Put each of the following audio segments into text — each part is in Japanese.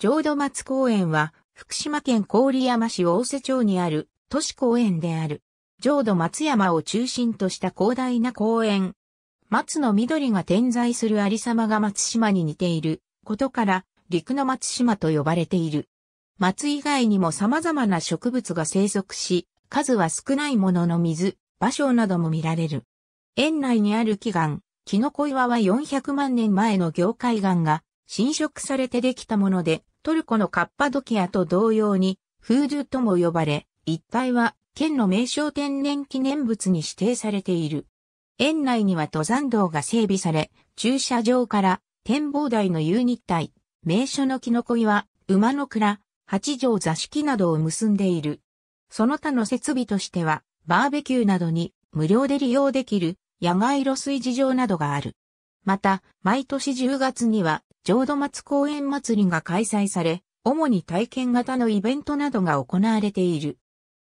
浄土松公園は、福島県郡山市大瀬町にある都市公園である。浄土松山を中心とした広大な公園。松の緑が点在する有様が松島に似ていることから、陸の松島と呼ばれている。松以外にも様々な植物が生息し、数は少ないものの水、場所なども見られる。園内にある奇岩、キノコ岩は400万年前の業界岩が侵食されてできたもので、トルコのカッパドキアと同様に、フードゥとも呼ばれ、一帯は県の名称天然記念物に指定されている。園内には登山道が整備され、駐車場から展望台の遊日帯、名所のキノコ岩、馬の蔵、八条座敷などを結んでいる。その他の設備としては、バーベキューなどに無料で利用できる野外露水事場などがある。また、毎年10月には浄土松公園祭りが開催され、主に体験型のイベントなどが行われている。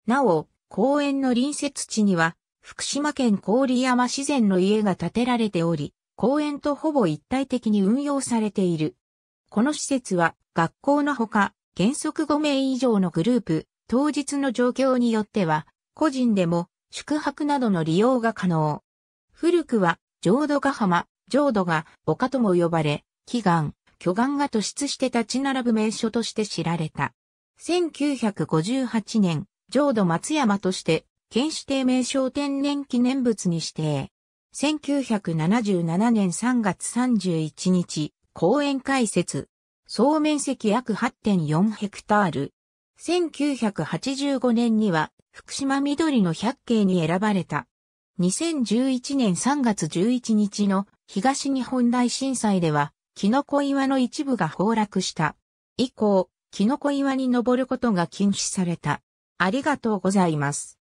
なお、公園の隣接地には、福島県郡山自然の家が建てられており、公園とほぼ一体的に運用されている。この施設は、学校のほか、原則5名以上のグループ、当日の状況によっては、個人でも宿泊などの利用が可能。古くは、浄土ヶ浜、浄土が丘とも呼ばれ、祈願、巨岩が突出して立ち並ぶ名所として知られた。1958年、浄土松山として、県指定名称天然記念物に指定。1977年3月31日、公園開設。総面積約8.4ヘクタール。1985年には、福島緑の百景に選ばれた。2011年3月11日の東日本大震災では、キノコ岩の一部が崩落した。以降、キノコ岩に登ることが禁止された。ありがとうございます。